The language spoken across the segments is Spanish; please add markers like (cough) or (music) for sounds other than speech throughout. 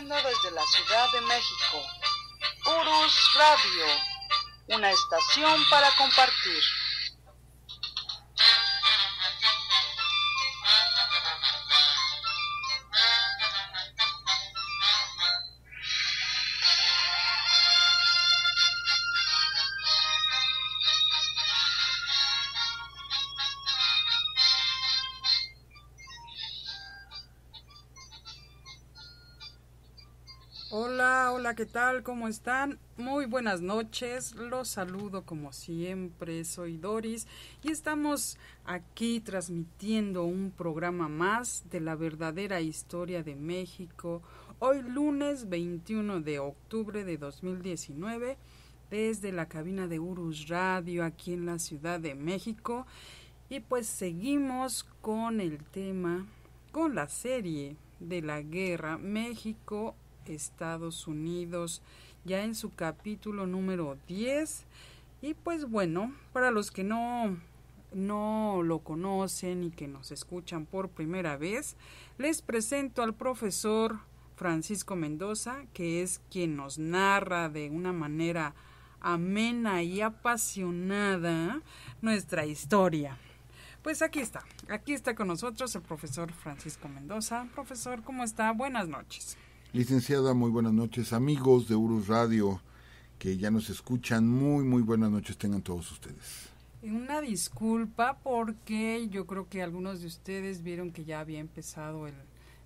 desde la Ciudad de México. Urus Radio, una estación para compartir. ¿qué tal? ¿Cómo están? Muy buenas noches. Los saludo como siempre. Soy Doris y estamos aquí transmitiendo un programa más de la verdadera historia de México. Hoy lunes 21 de octubre de 2019 desde la cabina de Urus Radio aquí en la Ciudad de México. Y pues seguimos con el tema, con la serie de la guerra México Estados Unidos, ya en su capítulo número 10. Y pues bueno, para los que no no lo conocen y que nos escuchan por primera vez, les presento al profesor Francisco Mendoza, que es quien nos narra de una manera amena y apasionada nuestra historia. Pues aquí está, aquí está con nosotros el profesor Francisco Mendoza. Profesor, ¿cómo está? Buenas noches. Licenciada, muy buenas noches, amigos de Urus Radio, que ya nos escuchan. Muy, muy buenas noches tengan todos ustedes. Una disculpa porque yo creo que algunos de ustedes vieron que ya había empezado el,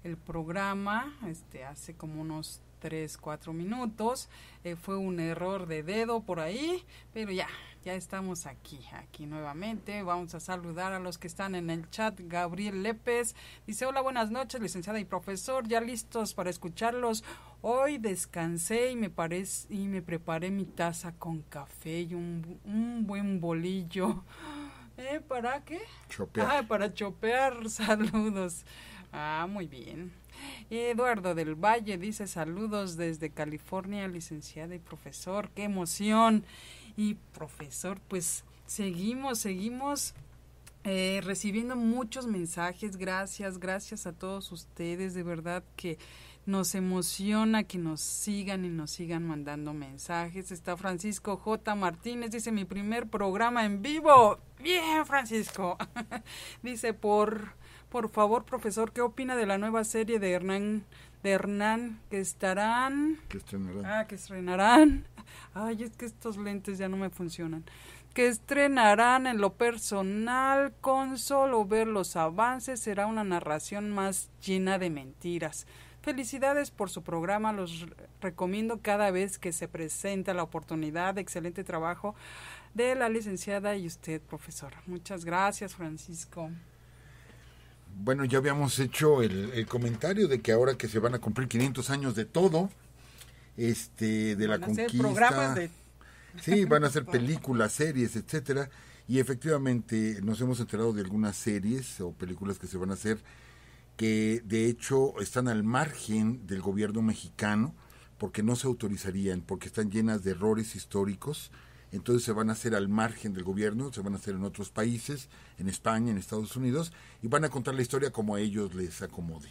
el programa este, hace como unos tres, cuatro minutos. Eh, fue un error de dedo por ahí, pero ya, ya estamos aquí, aquí nuevamente. Vamos a saludar a los que están en el chat. Gabriel Lépez dice, hola, buenas noches, licenciada y profesor, ya listos para escucharlos. Hoy descansé y me, y me preparé mi taza con café y un, buen bolillo. (gasps) ¿Eh, ¿Para qué? Chopear. Ah, para chopear. (laughs) Saludos. Ah, muy bien. Eduardo del Valle dice saludos desde California, licenciada y profesor, qué emoción. Y profesor, pues seguimos, seguimos eh, recibiendo muchos mensajes, gracias, gracias a todos ustedes, de verdad que nos emociona que nos sigan y nos sigan mandando mensajes. Está Francisco J. Martínez, dice mi primer programa en vivo. Bien, Francisco. (laughs) dice por por favor, profesor, ¿qué opina de la nueva serie de Hernán, de Hernán que estarán... Que estrenarán. Ah, que estrenarán. Ay, es que estos lentes ya no me funcionan. Que estrenarán en lo personal, con solo ver los avances será una narración más llena de mentiras. Felicidades por su programa, los recomiendo cada vez que se presenta la oportunidad. Excelente trabajo de la licenciada y usted, profesora. Muchas gracias, Francisco bueno, ya habíamos hecho el, comentario de que ahora que se van a cumplir 500 años de todo, este, de la conquista. Sí, van a ser (laughs) películas, series, etcétera. Y efectivamente nos hemos enterado de algunas series o películas que se van a hacer que de hecho están al margen del gobierno mexicano porque no se autorizarían, porque están llenas de errores históricos entonces se van a hacer al margen del gobierno, se van a hacer en otros países, en España, en Estados Unidos, y van a contar la historia como a ellos les acomode.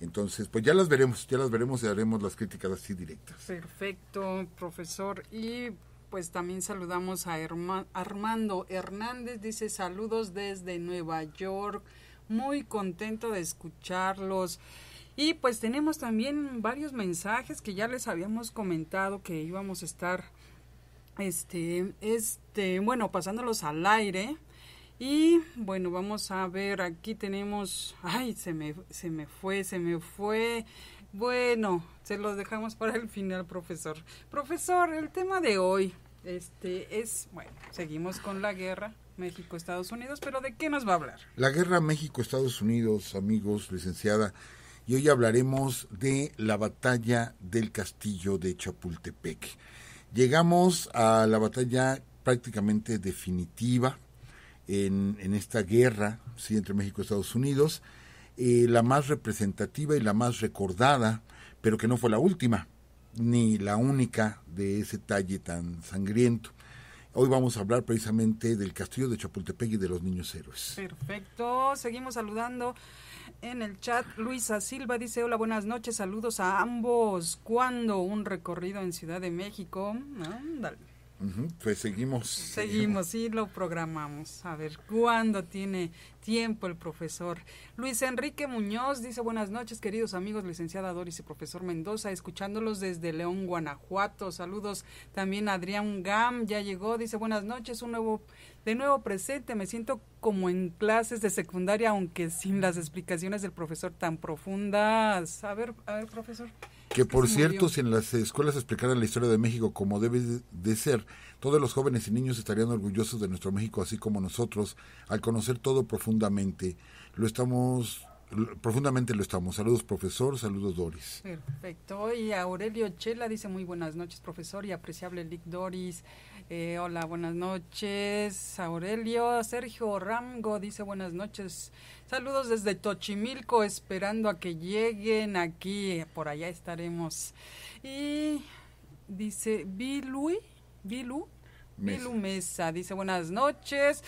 Entonces, pues ya las veremos, ya las veremos y haremos las críticas así directas. Perfecto, profesor. Y pues también saludamos a Armando Hernández, dice saludos desde Nueva York, muy contento de escucharlos. Y pues tenemos también varios mensajes que ya les habíamos comentado que íbamos a estar este, este, bueno, pasándolos al aire. Y bueno, vamos a ver, aquí tenemos, ay, se me, se me fue, se me fue. Bueno, se los dejamos para el final, profesor. Profesor, el tema de hoy, este es, bueno, seguimos con la guerra México-Estados Unidos, pero ¿de qué nos va a hablar? La guerra México-Estados Unidos, amigos, licenciada, y hoy hablaremos de la batalla del castillo de Chapultepec. Llegamos a la batalla prácticamente definitiva en, en esta guerra ¿sí? entre México y Estados Unidos, eh, la más representativa y la más recordada, pero que no fue la última ni la única de ese talle tan sangriento. Hoy vamos a hablar precisamente del castillo de Chapultepec y de los niños héroes. Perfecto, seguimos saludando en el chat. Luisa Silva dice, hola, buenas noches, saludos a ambos. ¿Cuándo un recorrido en Ciudad de México? Ándale pues seguimos, seguimos. Seguimos y lo programamos. A ver, ¿cuándo tiene tiempo el profesor? Luis Enrique Muñoz dice buenas noches, queridos amigos, licenciada Doris y profesor Mendoza, escuchándolos desde León, Guanajuato. Saludos también a Adrián Gam, ya llegó, dice buenas noches, un nuevo de nuevo presente, me siento como en clases de secundaria, aunque sin las explicaciones del profesor tan profundas. A ver, a ver, profesor. Que por cierto, si en las escuelas explicaran la historia de México como debe de ser, todos los jóvenes y niños estarían orgullosos de nuestro México, así como nosotros, al conocer todo profundamente. Lo estamos profundamente lo estamos. Saludos, profesor. Saludos, Doris. Perfecto. Y Aurelio Chela dice muy buenas noches, profesor, y apreciable Lick Doris. Eh, hola, buenas noches. Aurelio Sergio Ramgo dice buenas noches. Saludos desde Tochimilco, esperando a que lleguen aquí. Por allá estaremos. Y dice Bilu, Bilu, Milu Mesa dice buenas noches.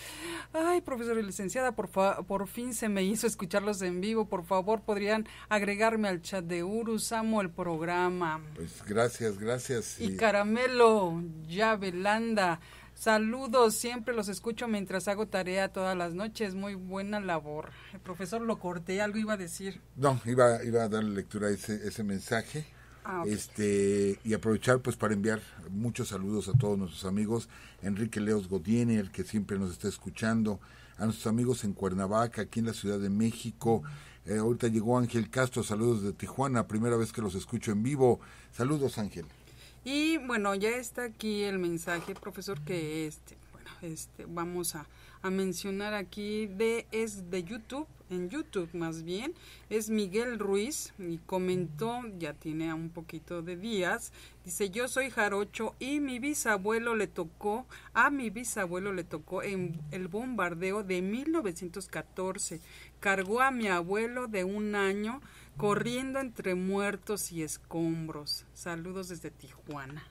Ay, profesor y licenciada, por, por fin se me hizo escucharlos en vivo. Por favor, podrían agregarme al chat de Urus. Amo el programa. Pues gracias, gracias. Y, Caramelo ya Velanda Saludos, siempre los escucho mientras hago tarea todas las noches. Muy buena labor. El profesor lo corté, algo iba a decir. No, iba, iba a dar lectura a ese, ese mensaje. Ah, este, y aprovechar pues para enviar muchos saludos a todos nuestros amigos, Enrique Leos Godiener, que siempre nos está escuchando, a nuestros amigos en Cuernavaca, aquí en la Ciudad de México. Eh, ahorita llegó Ángel Castro, saludos de Tijuana, primera vez que los escucho en vivo. Saludos Ángel. Y bueno, ya está aquí el mensaje, profesor, que este, bueno, este, vamos a, a mencionar aquí de es de YouTube, en YouTube más bien, es Miguel Ruiz y comentó, ya tiene un poquito de días, dice yo soy jarocho y mi bisabuelo le tocó, a mi bisabuelo le tocó en el bombardeo de 1914, cargó a mi abuelo de un año corriendo entre muertos y escombros. Saludos desde Tijuana.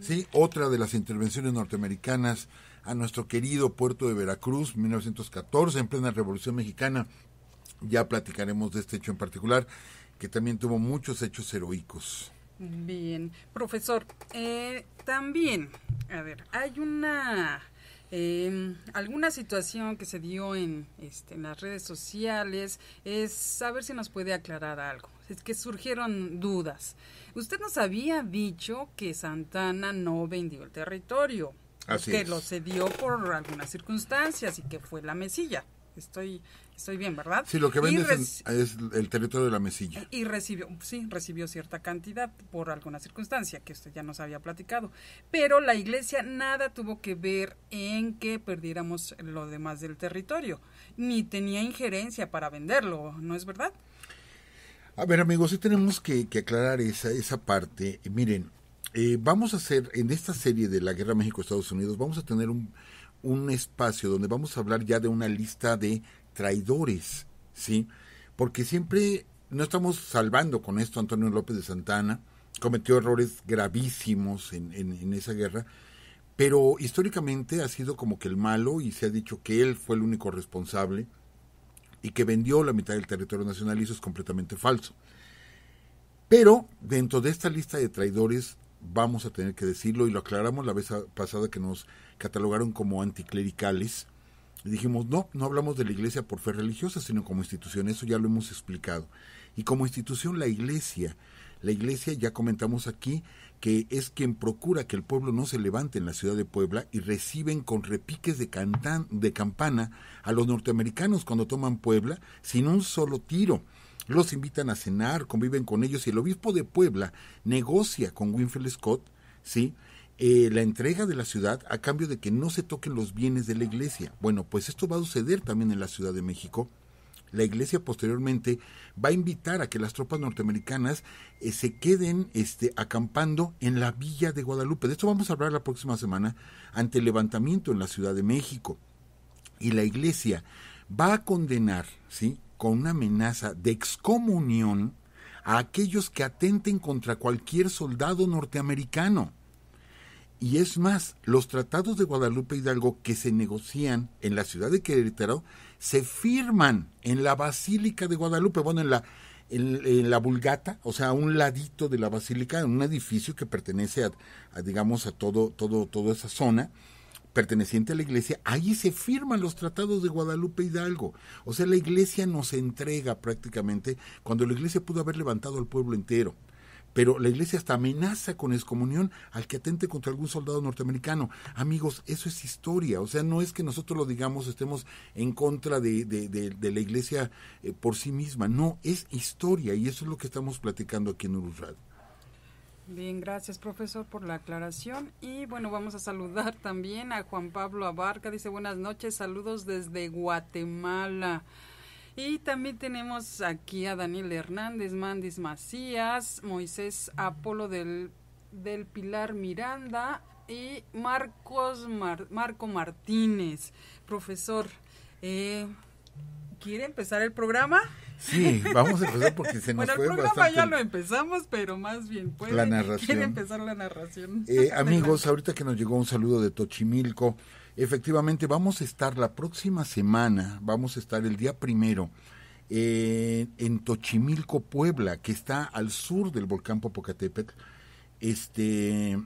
Sí, otra de las intervenciones norteamericanas a nuestro querido puerto de Veracruz, 1914, en plena Revolución Mexicana. Ya platicaremos de este hecho en particular, que también tuvo muchos hechos heroicos. Bien, profesor, eh, también, a ver, hay una... Em, alguna situación que se dio en, este, en las redes sociales es saber si nos puede aclarar algo. Es que surgieron dudas. Usted nos había dicho que Santana no vendió el territorio. Así que lo cedió por algunas circunstancias y que fue la mesilla. Estoy, estoy bien, ¿verdad? Sí, lo que vende es el territorio de la mesilla. Y recibió, sí, recibió cierta cantidad por alguna circunstancia que usted ya nos había platicado. Pero la iglesia nada tuvo que ver en que perdiéramos lo demás del territorio, ni tenía injerencia para venderlo, ¿no es verdad? A ver, amigos, sí tenemos que, aclarar esa, esa parte. Miren, eh, vamos a hacer, en esta serie de la Guerra México-Estados Unidos, vamos a tener un, espacio donde vamos a hablar ya de una lista de traidores, ¿sí? Porque siempre no estamos salvando con esto Antonio López de Santana, cometió errores gravísimos en, en, esa guerra, pero históricamente ha sido como que el malo y se ha dicho que él fue el único responsable y que vendió la mitad del territorio nacional y eso es completamente falso. Pero dentro de esta lista de traidores vamos a tener que decirlo y lo aclaramos la vez pasada que nos catalogaron como anticlericales. dijimos, no, no hablamos de la iglesia por fe religiosa, sino como institución, eso ya lo hemos explicado. Y como institución la iglesia, la iglesia ya comentamos aquí que es quien procura que el pueblo no se levante en la ciudad de Puebla y reciben con repiques de, cantan, de campana a los norteamericanos cuando toman Puebla sin un solo tiro los invitan a cenar, conviven con ellos y el obispo de Puebla negocia con Winfield Scott, ¿sí? Eh, la entrega de la ciudad a cambio de que no se toquen los bienes de la iglesia. Bueno, pues esto va a suceder también en la Ciudad de México. La iglesia posteriormente va a invitar a que las tropas norteamericanas eh, se queden este, acampando en la villa de Guadalupe. De esto vamos a hablar la próxima semana ante el levantamiento en la Ciudad de México. Y la iglesia va a condenar, ¿sí? con una amenaza de excomunión a aquellos que atenten contra cualquier soldado norteamericano. Y es más, los tratados de Guadalupe Hidalgo que se negocian en la ciudad de Querétaro se firman en la Basílica de Guadalupe, bueno, en la, la Vulgata, o sea, un ladito de la Basílica, en un edificio que pertenece a, a digamos, a todo, todo, toda esa zona perteneciente a la iglesia, allí se firman los tratados de Guadalupe Hidalgo. O sea, la iglesia nos entrega prácticamente cuando la iglesia pudo haber levantado al pueblo entero. Pero la iglesia hasta amenaza con excomunión al que atente contra algún soldado norteamericano. Amigos, eso es historia. O sea, no es que nosotros lo digamos, estemos en contra de, la iglesia eh, por sí misma. No, es historia y eso es lo que estamos platicando aquí en Uruguay. Bien, gracias profesor por la aclaración. Y bueno, vamos a saludar (laughs) también a Juan Pablo Abarca. Dice buenas noches, saludos desde Guatemala. Y también tenemos aquí a Daniel Hernández, Mandis Macías, Moisés Apolo del, del Pilar Miranda y Marcos Mar, Marco Martínez. Profesor, eh, ¿quiere empezar el programa? Sí, vamos a empezar porque se nos bueno, el programa ya lo empezamos, pero más bien puede, la narración. quiere empezar la narración. Eh, (laughs) amigos, ahorita que nos llegó un saludo de Tochimilco, efectivamente vamos a estar la próxima semana, vamos a estar el día primero eh, en Tochimilco, Puebla, que está al sur del volcán Popocatépetl. Este,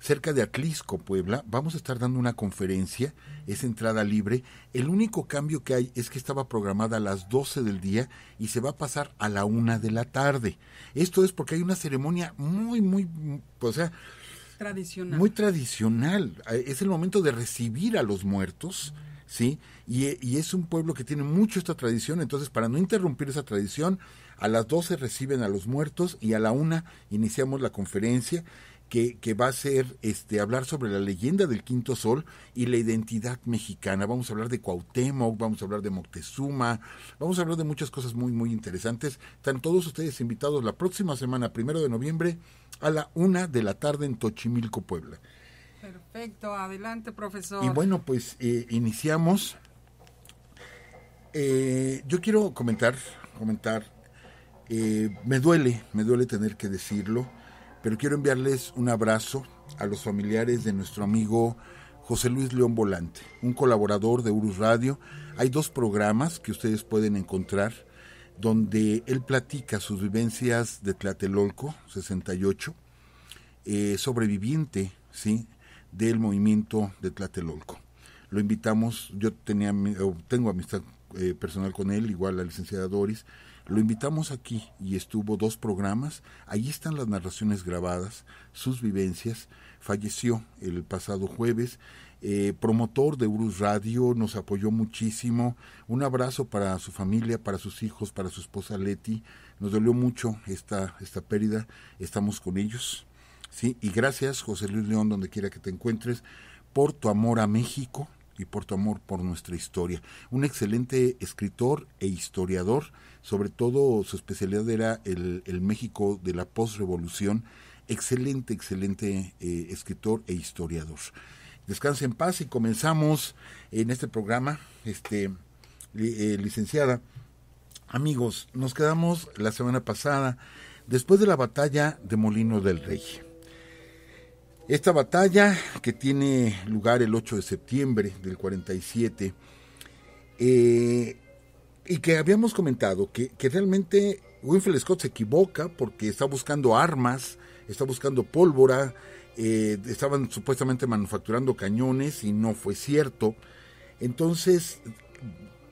cerca de Atlisco, Puebla, vamos a estar dando una conferencia, es entrada libre. El único cambio que hay es que estaba programada a las 12 del día y se va a pasar a la 1 de la tarde. Esto es porque hay una ceremonia muy, muy, o sea... Tradicional. Muy tradicional. Eh, es el momento de recibir a los muertos. ¿sí? Y, es un pueblo que tiene mucho esta tradición, entonces para no interrumpir esa tradición, a las 12 reciben a los muertos y a la una iniciamos la conferencia que, va a ser este, hablar sobre la leyenda del Quinto Sol y la identidad mexicana. Vamos a hablar de Cuauhtémoc, vamos a hablar de Moctezuma, vamos a hablar de muchas cosas muy, muy interesantes. Están todos ustedes invitados la próxima semana, primero de noviembre, a la una de la tarde en Tochimilco, Puebla. Perfecto, adelante, profesor. Y bueno, pues eh, iniciamos. Eh, yo quiero comentar, comentar, eh, me duele, me duele tener que decirlo pero quiero enviarles un abrazo a los familiares de nuestro amigo José Luis León Volante, un colaborador de Urus Radio. Hay dos programas que ustedes pueden encontrar donde él platica sus vivencias de Tlatelolco 68, eh, sobreviviente ¿sí? del movimiento de Tlatelolco. Lo invitamos, yo tenía, tengo amistad eh, personal con él, igual la licenciada Doris, lo invitamos aquí y estuvo dos programas. ahí están las narraciones grabadas, sus vivencias. Falleció el pasado jueves. Eh, promotor de Urus Radio, nos apoyó muchísimo. Un abrazo para su familia, para sus hijos, para su esposa Leti. Nos dolió mucho esta, esta pérdida. Estamos con ellos. ¿sí? Y gracias, José Luis León, donde quiera que te encuentres, por tu amor a México, y por tu amor por nuestra historia. Un excelente escritor e historiador, sobre todo su especialidad era el, México de la posrevolución. Excelente, excelente eh, escritor e historiador. Descanse en paz y comenzamos en este programa, este, eh, licenciada. Amigos, nos quedamos la semana pasada después de la batalla de Molino del Rey. Esta batalla que tiene lugar el 8 de septiembre del 47 eh, y que habíamos comentado que, realmente Winfield Scott se equivoca porque está buscando armas, está buscando pólvora, eh, estaban supuestamente manufacturando cañones y no fue cierto. Entonces,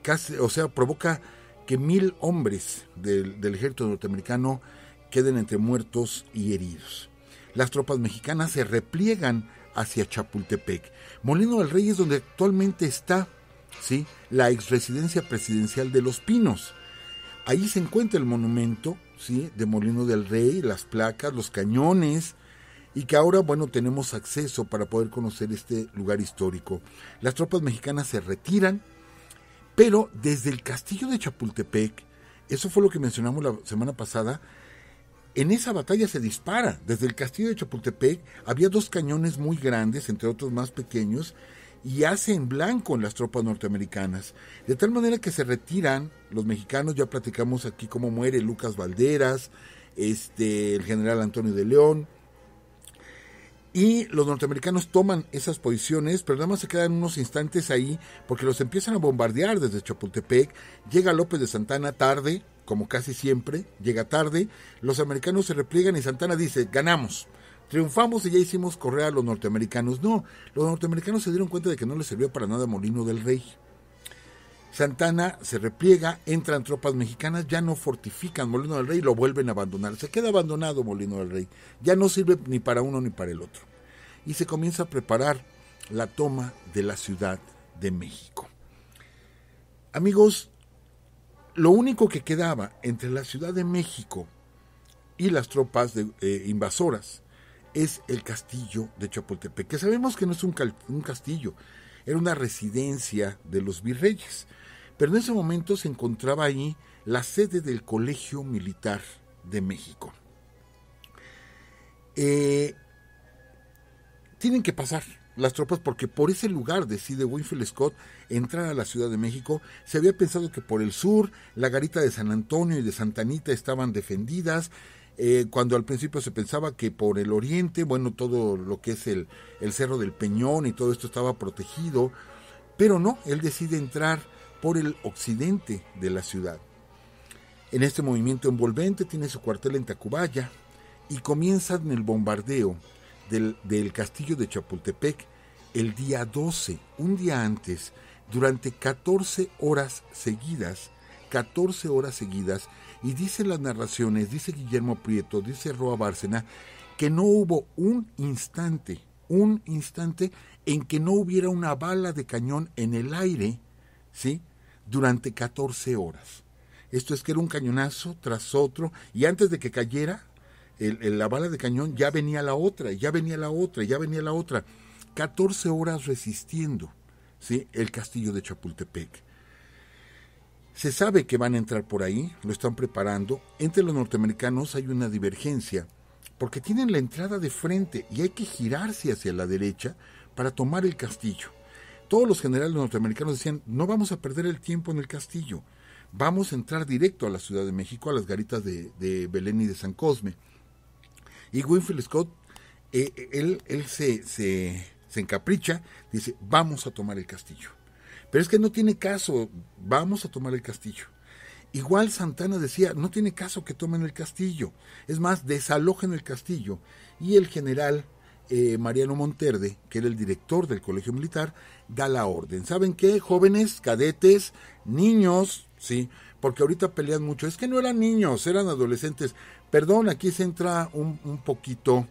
casi, o sea, provoca que mil hombres del ejército norteamericano queden entre muertos y heridos las tropas mexicanas se repliegan hacia Chapultepec. Molino del Rey es donde actualmente está ¿sí? la ex residencia presidencial de Los Pinos. Ahí se encuentra el monumento ¿sí? de Molino del Rey, las placas, los cañones, y que ahora, bueno, tenemos acceso para poder conocer este lugar histórico. Las tropas mexicanas se retiran, pero desde el castillo de Chapultepec, eso fue lo que mencionamos la semana pasada, en esa batalla se dispara. Desde el castillo de Chapultepec había dos cañones muy grandes, entre otros más pequeños, y hace en blanco en las tropas norteamericanas. De tal manera que se retiran los mexicanos, ya platicamos aquí cómo muere Lucas Valderas, este, el general Antonio de León. Y los norteamericanos toman esas posiciones, pero nada más se quedan unos instantes ahí porque los empiezan a bombardear desde Chapultepec. Llega López de Santana tarde, como casi siempre, llega tarde, los americanos se repliegan y Santana dice, ganamos. Triunfamos y ya hicimos correr a los norteamericanos. No, los norteamericanos se dieron cuenta de que no les sirvió para nada Molino del Rey. Santana se repliega, entran tropas mexicanas, ya no fortifican Molino del Rey, lo vuelven a abandonar. Se queda abandonado Molino del Rey. Ya no sirve ni para uno ni para el otro. Y se comienza a preparar la toma de la Ciudad de México. Amigos, lo único que quedaba entre la Ciudad de México y las tropas eh, invasoras es el castillo de Chapultepec, que sabemos que no es un, castillo, era una residencia de los virreyes, pero en ese momento se encontraba ahí la sede del Colegio Militar de México. Eh, tienen que pasar las tropas porque por ese lugar decide Winfield Scott entrar a la Ciudad de México. Se había pensado que por el sur la garita de San Antonio y de Santa Anita estaban defendidas, eh, cuando al principio se pensaba que por el oriente, bueno, todo lo que es el, el Cerro del Peñón y todo esto estaba protegido, pero no, él decide entrar por el occidente de la ciudad. En este movimiento envolvente tiene su cuartel en Tacubaya y comienzan el bombardeo del, castillo de Chapultepec el día 12, un día antes, durante 14 horas seguidas, 14 horas seguidas, y dicen las narraciones, dice Guillermo Prieto, dice Roa Bárcena, que no hubo un instante, un instante en que no hubiera una bala de cañón en el aire, ¿sí? Durante 14 horas. Esto es que era un cañonazo tras otro, y antes de que cayera, el, la bala de cañón ya venía la otra, ya venía la otra, ya venía la otra. 14 horas resistiendo ¿sí? el castillo de Chapultepec. Se sabe que van a entrar por ahí, lo están preparando. Entre los norteamericanos hay una divergencia, porque tienen la entrada de frente y hay que girarse hacia la derecha para tomar el castillo. Todos los generales norteamericanos decían, no vamos a perder el tiempo en el castillo, vamos a entrar directo a la Ciudad de México, a las garitas de, de Belén y de San Cosme. Y Winfield Scott, eh, él, se, encapricha, dice, vamos a tomar el castillo. Pero es que no tiene caso, vamos a tomar el castillo. Igual Santana decía, no tiene caso que tomen el castillo. Es más, desalojen el castillo. Y el general eh, Mariano Monterde, que era el director del Colegio Militar, da la orden. ¿Saben qué? Jóvenes, cadetes, niños, sí, porque ahorita pelean mucho. Es que no eran niños, eran adolescentes. Perdón, aquí se entra un, poquito,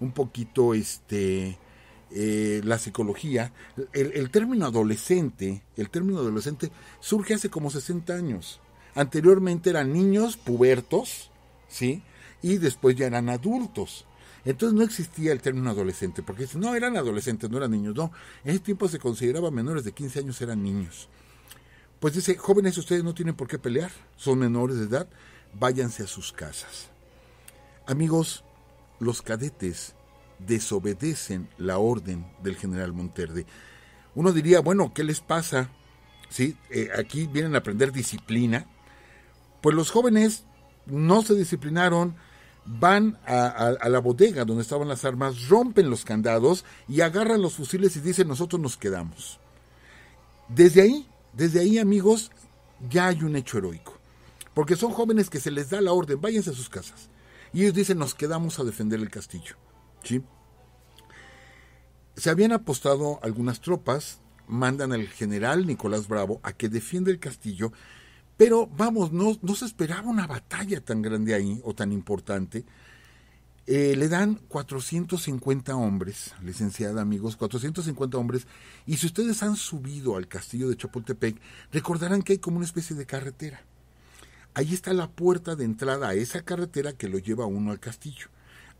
un poquito este, eh, la psicología. El, término adolescente, el término adolescente surge hace como 60 años. Anteriormente eran niños pubertos, ¿sí? Y después ya eran adultos. Entonces no existía el término adolescente, porque no eran adolescentes, no eran niños, no. En ese tiempo se consideraba menores de 15 años eran niños. Pues dice, jóvenes, ustedes no tienen por qué pelear, son menores de edad, váyanse a sus casas. Amigos, los cadetes desobedecen la orden del general Monterde. Uno diría, bueno, ¿qué les pasa? ¿Sí? Eh, aquí vienen a aprender disciplina. Pues los jóvenes no se disciplinaron, van a, a, la bodega donde estaban las armas, rompen los candados y agarran los fusiles y dicen nosotros nos quedamos. Desde ahí, desde ahí amigos, ya hay un hecho heroico. Porque son jóvenes que se les da la orden, váyanse a sus casas. Y ellos dicen, nos quedamos a defender el castillo. ¿Sí? Se habían apostado algunas tropas, mandan al general Nicolás Bravo a que defienda el castillo, pero vamos, no, se esperaba una batalla tan grande ahí o tan importante. Eh, le dan 450 hombres, licenciada amigos, 450 hombres, y si ustedes han subido al castillo de Chapultepec, recordarán que hay como una especie de carretera Ahí está la puerta de entrada a esa carretera que lo lleva uno al castillo.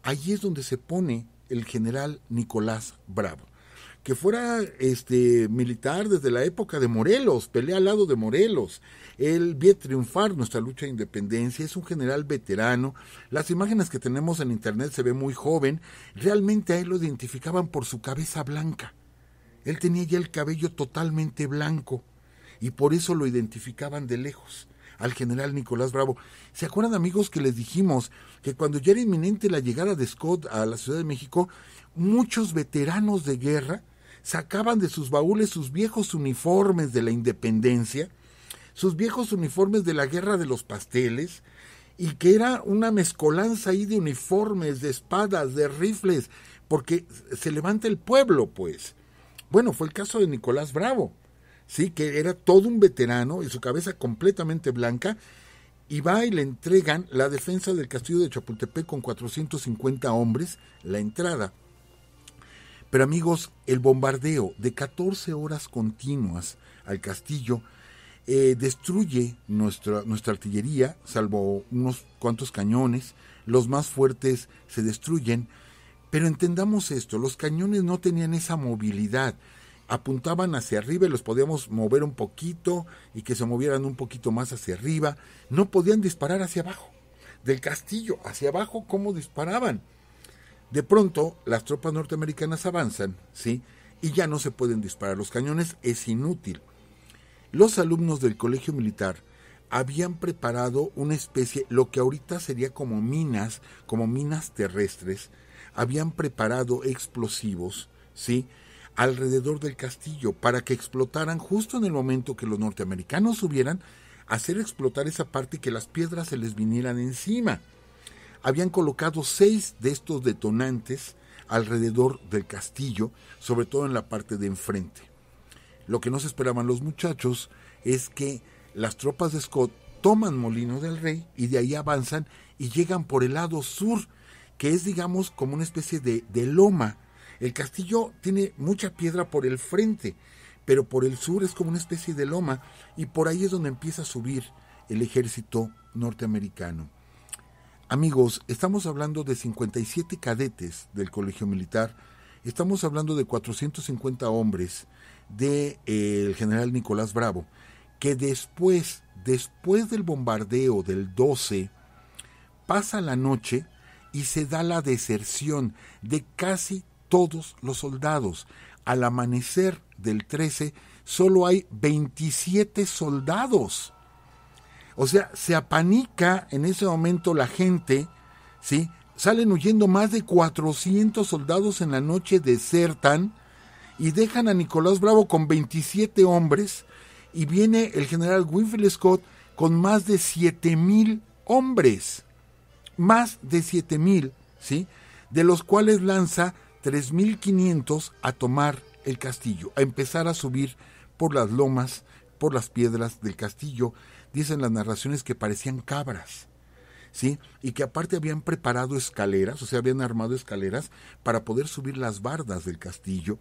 Ahí es donde se pone el general Nicolás Bravo, que fuera este militar desde la época de Morelos, pelea al lado de Morelos. Él vio triunfar nuestra lucha de independencia, es un general veterano. Las imágenes que tenemos en internet se ve muy joven. Realmente a él lo identificaban por su cabeza blanca. Él tenía ya el cabello totalmente blanco y por eso lo identificaban de lejos al general Nicolás Bravo. ¿Se acuerdan amigos que les dijimos que cuando ya era inminente la llegada de Scott a la Ciudad de México, muchos veteranos de guerra sacaban de sus baúles sus viejos uniformes de la independencia, sus viejos uniformes de la guerra de los pasteles, y que era una mezcolanza ahí de uniformes, de espadas, de rifles, porque se levanta el pueblo, pues. Bueno, fue el caso de Nicolás Bravo sí, que era todo un veterano y su cabeza completamente blanca, y va y le entregan la defensa del castillo de Chapultepec con 450 hombres, la entrada. Pero amigos, el bombardeo de 14 horas continuas al castillo eh, destruye nuestra, nuestra artillería, salvo unos cuantos cañones, los más fuertes se destruyen, pero entendamos esto, los cañones no tenían esa movilidad, apuntaban hacia arriba y los podíamos mover un poquito y que se movieran un poquito más hacia arriba. No podían disparar hacia abajo. Del castillo hacia abajo, ¿cómo disparaban? De pronto, las tropas norteamericanas avanzan, ¿sí? Y ya no se pueden disparar los cañones, es inútil. Los alumnos del colegio militar habían preparado una especie, lo que ahorita sería como minas, como minas terrestres, habían preparado explosivos, ¿sí? alrededor del castillo para que explotaran justo en el momento que los norteamericanos subieran, hacer explotar esa parte y que las piedras se les vinieran encima. Habían colocado seis de estos detonantes alrededor del castillo, sobre todo en la parte de enfrente. Lo que no se esperaban los muchachos es que las tropas de Scott toman Molino del Rey y de ahí avanzan y llegan por el lado sur, que es digamos como una especie de, de loma el castillo tiene mucha piedra por el frente, pero por el sur es como una especie de loma y por ahí es donde empieza a subir el ejército norteamericano. Amigos, estamos hablando de 57 cadetes del Colegio Militar, estamos hablando de 450 hombres del de, eh, el general Nicolás Bravo, que después, después del bombardeo del 12, pasa la noche y se da la deserción de casi todos los soldados. Al amanecer del 13 solo hay 27 soldados. O sea, se apanica en ese momento la gente, ¿sí? Salen huyendo más de 400 soldados en la noche, desertan y dejan a Nicolás Bravo con 27 hombres y viene el general Winfield Scott con más de 7 mil hombres. Más de 7 ¿sí? De los cuales lanza 3.500 a tomar el castillo, a empezar a subir por las lomas, por las piedras del castillo. Dicen las narraciones que parecían cabras, ¿sí? Y que aparte habían preparado escaleras, o sea, habían armado escaleras para poder subir las bardas del castillo,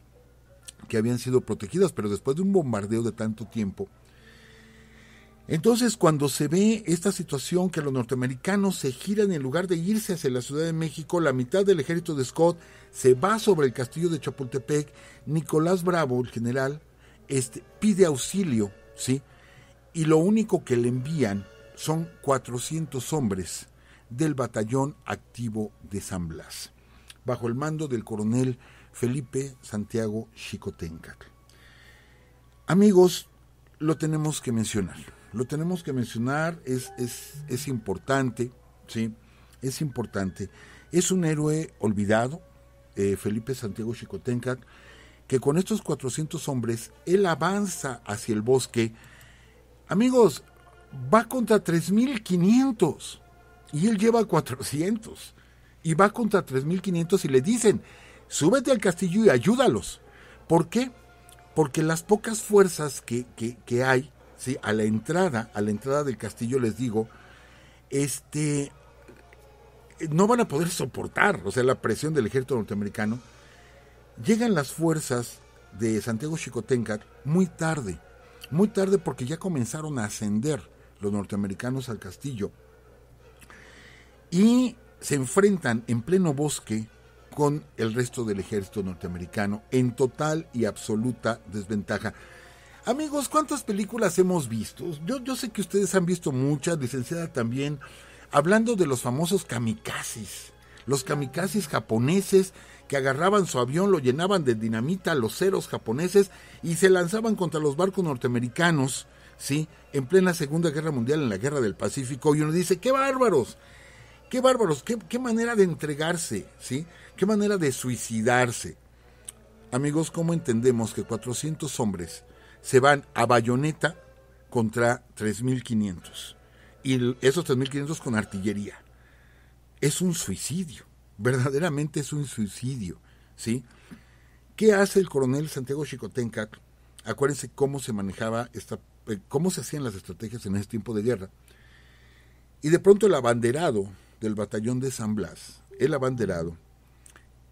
que habían sido protegidas, pero después de un bombardeo de tanto tiempo, entonces, cuando se ve esta situación que los norteamericanos se giran en lugar de irse hacia la Ciudad de México, la mitad del ejército de Scott se va sobre el castillo de Chapultepec, Nicolás Bravo, el general, este, pide auxilio, ¿sí? Y lo único que le envían son 400 hombres del batallón activo de San Blas, bajo el mando del coronel Felipe Santiago Chicotencat. Amigos, lo tenemos que mencionar lo tenemos que mencionar, es, es, importante, ¿sí? Es importante. Es un héroe olvidado, eh, Felipe Santiago Chicotencac, que con estos 400 hombres, él avanza hacia el bosque. Amigos, va contra 3.500 y él lleva 400 y va contra 3.500 y le dicen, súbete al castillo y ayúdalos. ¿Por qué? Porque las pocas fuerzas que, que hay a la entrada, a la entrada del castillo les digo, este, no van a poder soportar, o sea, la presión del ejército norteamericano. Llegan las fuerzas de Santiago Chicotenca muy tarde, muy tarde porque ya comenzaron a ascender los norteamericanos al castillo y se enfrentan en pleno bosque con el resto del ejército norteamericano en total y absoluta desventaja. Amigos, ¿cuántas películas hemos visto? Yo, sé que ustedes han visto muchas, licenciada también, hablando de los famosos kamikazes, los kamikazes japoneses que agarraban su avión, lo llenaban de dinamita, los ceros japoneses y se lanzaban contra los barcos norteamericanos, ¿sí? En plena Segunda Guerra Mundial, en la Guerra del Pacífico, y uno dice, ¡qué bárbaros! ¡Qué bárbaros! ¡Qué, qué manera de entregarse, ¿sí? ¡Qué manera de suicidarse! Amigos, ¿cómo entendemos que 400 hombres se van a bayoneta contra 3.500. Y esos 3.500 con artillería. Es un suicidio, verdaderamente es un suicidio. ¿sí? ¿Qué hace el coronel Santiago Chicotencac Acuérdense cómo se manejaba, esta, eh, cómo se hacían las estrategias en ese tiempo de guerra. Y de pronto el abanderado del batallón de San Blas, el abanderado,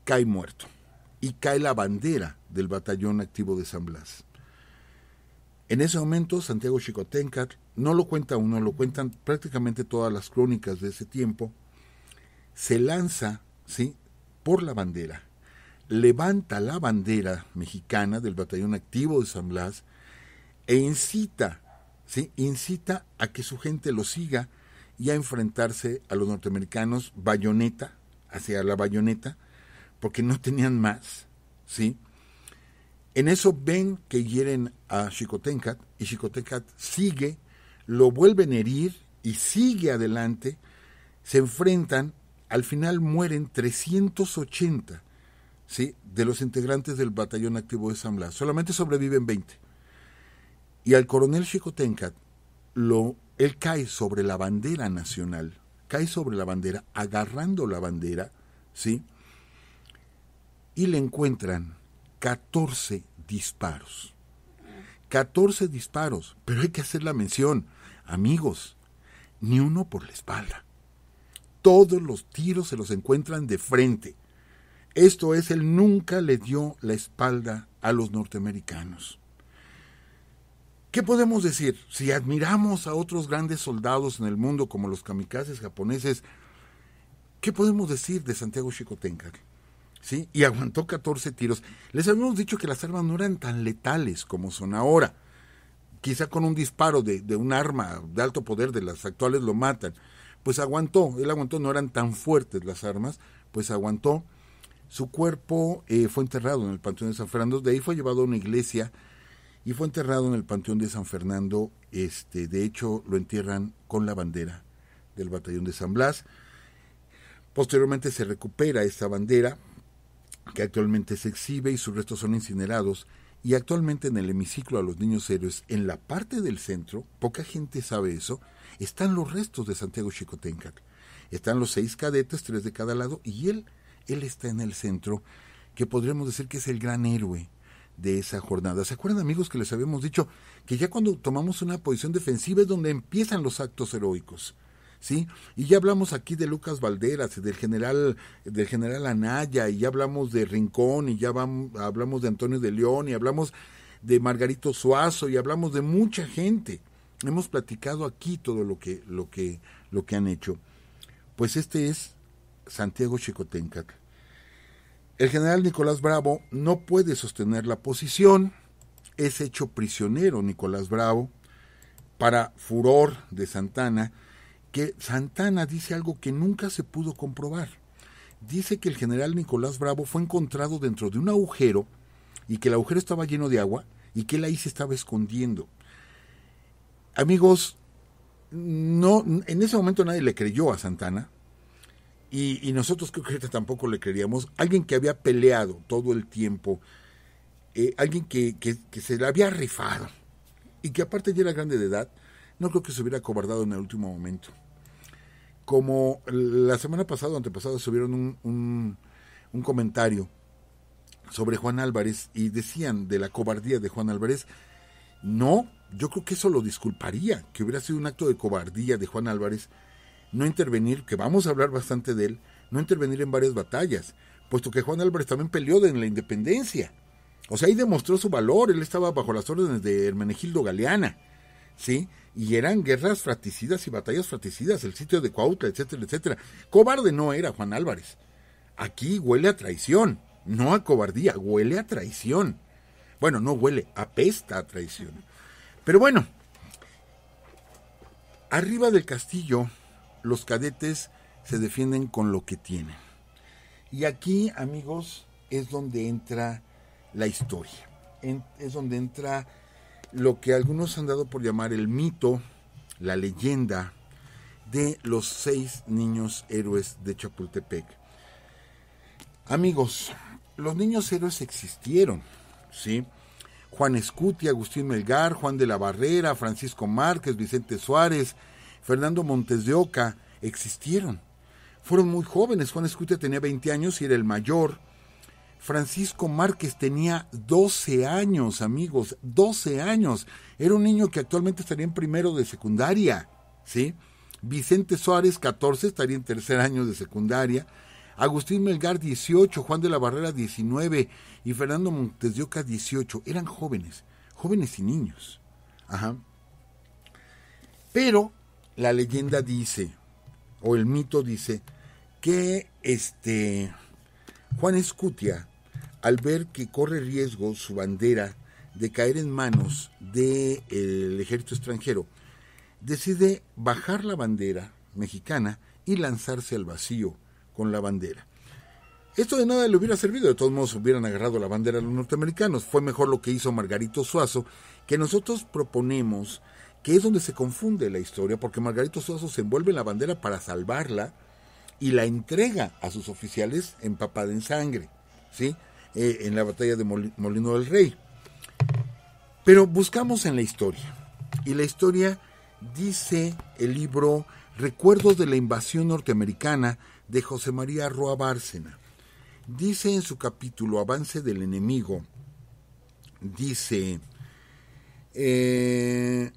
cae muerto. Y cae la bandera del batallón activo de San Blas. En ese momento, Santiago Chicotencat no lo cuenta uno, lo cuentan prácticamente todas las crónicas de ese tiempo. Se lanza, ¿sí? Por la bandera. Levanta la bandera mexicana del batallón activo de San Blas e incita, ¿sí? Incita a que su gente lo siga y a enfrentarse a los norteamericanos bayoneta, hacia la bayoneta, porque no tenían más, ¿sí? En eso ven que hieren a chicotencat y Xicotencat sigue, lo vuelven a herir y sigue adelante, se enfrentan, al final mueren 380 ¿sí? de los integrantes del batallón activo de San Blas, solamente sobreviven 20. Y al coronel Chicotenca lo, él cae sobre la bandera nacional, cae sobre la bandera, agarrando la bandera, ¿sí? y le encuentran 14 disparos. 14 disparos, pero hay que hacer la mención, amigos, ni uno por la espalda. Todos los tiros se los encuentran de frente. Esto es, él nunca le dio la espalda a los norteamericanos. ¿Qué podemos decir? Si admiramos a otros grandes soldados en el mundo como los kamikazes japoneses, ¿qué podemos decir de Santiago Chicotenca? Y aguantó 14 tiros. Les habíamos dicho que las armas no eran tan letales como son ahora. Quizá con un disparo de, un arma de alto poder de las actuales lo matan. Pues aguantó, él aguantó, no eran tan fuertes las armas, pues aguantó. Su cuerpo eh, fue enterrado en el Panteón de San Fernando, de ahí fue llevado a una iglesia y fue enterrado en el Panteón de San Fernando. Este, de hecho, lo entierran con la bandera del Batallón de San Blas. Posteriormente se recupera esta bandera, que actualmente se exhibe y sus restos son incinerados. Y actualmente en el hemiciclo a los niños héroes, en la parte del centro, poca gente sabe eso, están los restos de Santiago Chicotencac. Están los seis cadetes, tres de cada lado, y él, él está en el centro, que podríamos decir que es el gran héroe de esa jornada. ¿Se acuerdan amigos que les habíamos dicho que ya cuando tomamos una posición defensiva es donde empiezan los actos heroicos? Y ya hablamos aquí de Lucas Valderas y del general, del general Anaya, y ya hablamos de Rincón, y ya hablamos de Antonio de León, y hablamos de Margarito Suazo, y hablamos de mucha gente. Hemos platicado aquí todo lo que, lo que, lo que han hecho. Pues este es Santiago Chicotencat. El general Nicolás Bravo no puede sostener la posición, es hecho prisionero Nicolás Bravo, para furor de Santana, que Santana dice algo que nunca se pudo comprobar. Dice que el general Nicolás Bravo fue encontrado dentro de un agujero y que el agujero estaba lleno de agua y que él ahí se estaba escondiendo. Amigos, no, en ese momento nadie le creyó a Santana, y, nosotros creo que tampoco le creíamos, alguien que había peleado todo el tiempo, eh, alguien que, se le había rifado y que aparte ya era grande de edad, no creo que se hubiera acobardado en el último momento como la semana pasada o antepasada subieron un, un, un comentario sobre Juan Álvarez y decían de la cobardía de Juan Álvarez, no, yo creo que eso lo disculparía, que hubiera sido un acto de cobardía de Juan Álvarez no intervenir, que vamos a hablar bastante de él, no intervenir en varias batallas, puesto que Juan Álvarez también peleó en la independencia. O sea, ahí demostró su valor, él estaba bajo las órdenes de Hermenegildo Galeana. ¿sí? Y eran guerras fratricidas y batallas fratricidas, el sitio de Cuautla, etcétera, etcétera. Cobarde no era Juan Álvarez. Aquí huele a traición, no a cobardía, huele a traición. Bueno, no huele, apesta a traición. Pero bueno, arriba del castillo, los cadetes se defienden con lo que tienen. Y aquí, amigos, es donde entra la historia, es donde entra lo que algunos han dado por llamar el mito, la leyenda de los seis niños héroes de Chapultepec. Amigos, los niños héroes existieron, ¿sí? Juan Escuti, Agustín Melgar, Juan de la Barrera, Francisco Márquez, Vicente Suárez, Fernando Montes de Oca, existieron. Fueron muy jóvenes, Juan Escutia tenía 20 años y era el mayor, Francisco Márquez tenía 12 años, amigos, 12 años. Era un niño que actualmente estaría en primero de secundaria, ¿sí? Vicente Suárez, 14, estaría en tercer año de secundaria. Agustín Melgar, 18, Juan de la Barrera, 19 y Fernando Montes de Oca, 18. Eran jóvenes, jóvenes y niños. Ajá. Pero la leyenda dice, o el mito dice, que este Juan Escutia, al ver que corre riesgo su bandera de caer en manos del ejército extranjero, decide bajar la bandera mexicana y lanzarse al vacío con la bandera. Esto de nada le hubiera servido, de todos modos hubieran agarrado la bandera a los norteamericanos. Fue mejor lo que hizo Margarito Suazo, que nosotros proponemos que es donde se confunde la historia, porque Margarito Suazo se envuelve en la bandera para salvarla, y la entrega a sus oficiales empapada en sangre, ¿sí? Eh, en la batalla de Molino del Rey. Pero buscamos en la historia, y la historia dice el libro Recuerdos de la invasión norteamericana de José María Roa Bárcena. Dice en su capítulo Avance del enemigo, dice, eh,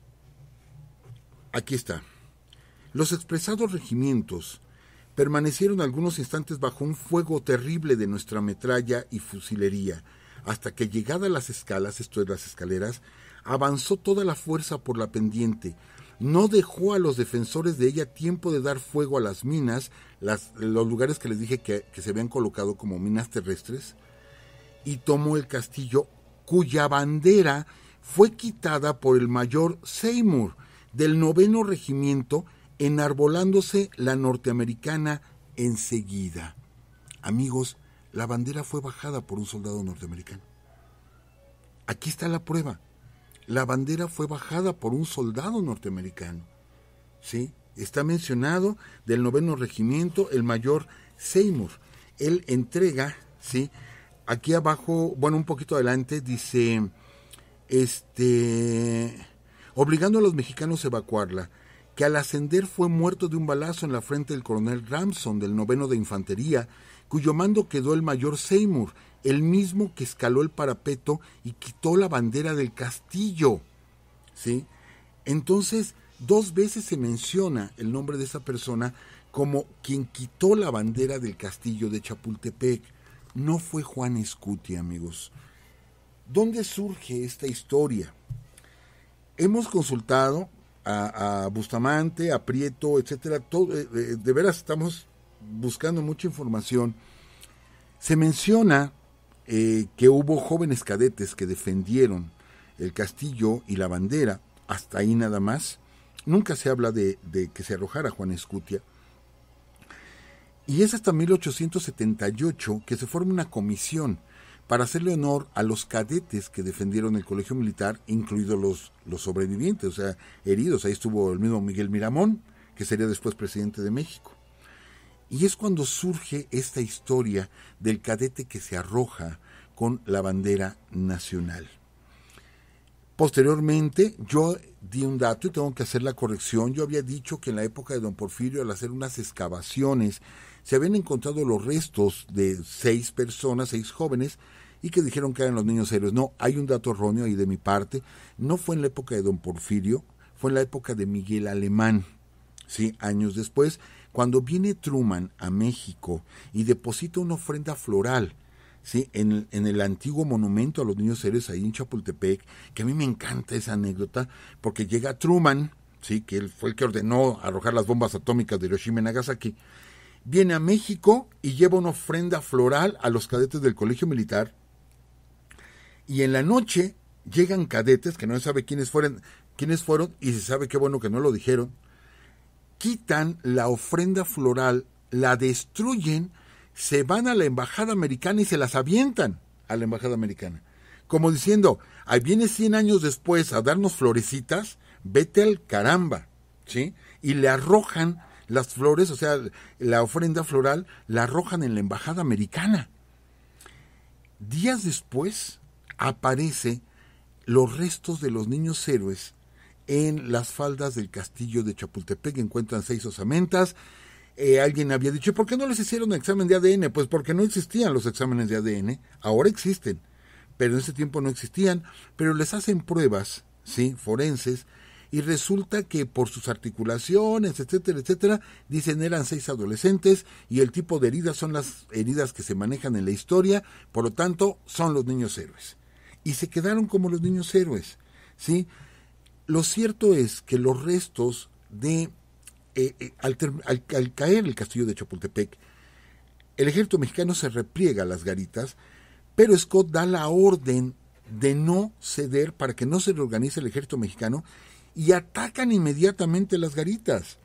aquí está, los expresados regimientos permanecieron algunos instantes bajo un fuego terrible de nuestra metralla y fusilería, hasta que llegada a las escalas, esto es las escaleras, avanzó toda la fuerza por la pendiente, no dejó a los defensores de ella tiempo de dar fuego a las minas, los lugares que les dije que, que, se habían colocado como minas terrestres, y tomó el castillo cuya bandera fue quitada por el mayor Seymour del noveno regimiento enarbolándose la norteamericana enseguida. Amigos, la bandera fue bajada por un soldado norteamericano. Aquí está la prueba. La bandera fue bajada por un soldado norteamericano. ¿Sí? Está mencionado del noveno regimiento, el mayor Seymour. Él entrega, ¿sí? Aquí abajo, bueno, un poquito adelante, dice, este, obligando a los mexicanos a evacuarla que al ascender fue muerto de un balazo en la frente del coronel Ramson del noveno de infantería, cuyo mando quedó el mayor Seymour, el mismo que escaló el parapeto y quitó la bandera del castillo. ¿Sí? Entonces, dos veces se menciona el nombre de esa persona como quien quitó la bandera del castillo de Chapultepec. No fue Juan Escuti, amigos. ¿Dónde surge esta historia? Hemos consultado a, Bustamante, a Prieto, etcétera. Todo, eh, eh, de, veras estamos buscando mucha información. Se menciona eh, que hubo jóvenes cadetes que defendieron el castillo y la bandera, hasta ahí nada más. Nunca se habla de, de que se arrojara Juan Escutia. Y es hasta 1878 que se forma una comisión para hacerle honor a los cadetes que defendieron el colegio militar, incluidos los, sobrevivientes, o sea, heridos. Ahí estuvo el mismo Miguel Miramón, que sería después presidente de México. Y es cuando surge esta historia del cadete que se arroja con la bandera nacional. Posteriormente, yo di un dato y tengo que hacer la corrección. Yo había dicho que en la época de don Porfirio, al hacer unas excavaciones, se habían encontrado los restos de seis personas, seis jóvenes, y que dijeron que eran los niños héroes. No, hay un dato erróneo ahí de mi parte. No fue en la época de don Porfirio, fue en la época de Miguel Alemán, ¿sí? años después, cuando viene Truman a México y deposita una ofrenda floral. ¿Sí? En, el, antiguo monumento a los niños héroes ahí en Chapultepec, que a mí me encanta esa anécdota, porque llega Truman, ¿sí? que él fue el que ordenó arrojar las bombas atómicas de Hiroshima y Nagasaki, viene a México y lleva una ofrenda floral a los cadetes del Colegio Militar y en la noche llegan cadetes, que no se sabe quiénes fueron, quiénes fueron y se sabe qué bueno que no lo dijeron, quitan la ofrenda floral, la destruyen, se van a la embajada americana y se las avientan a la embajada americana. Como diciendo, ahí viene 100 años después a darnos florecitas, vete al caramba, ¿sí? Y le arrojan las flores, o sea, la ofrenda floral, la arrojan en la embajada americana. Días después, aparece los restos de los niños héroes en las faldas del castillo de Chapultepec. Encuentran seis osamentas. Eh, alguien había dicho, ¿por qué no les hicieron examen de ADN? Pues porque no existían los exámenes de ADN. Ahora existen, pero en ese tiempo no existían. Pero les hacen pruebas, ¿sí? Forenses. Y resulta que por sus articulaciones, etcétera, etcétera, dicen eran seis adolescentes y el tipo de heridas son las heridas que se manejan en la historia, por lo tanto son los niños héroes y se quedaron como los niños héroes, ¿sí? Lo cierto es que los restos de, eh, eh, al, caer el castillo de Chapultepec, el ejército mexicano se repliega a las garitas, pero Scott da la orden de no ceder para que no se reorganice el ejército mexicano y atacan inmediatamente las garitas.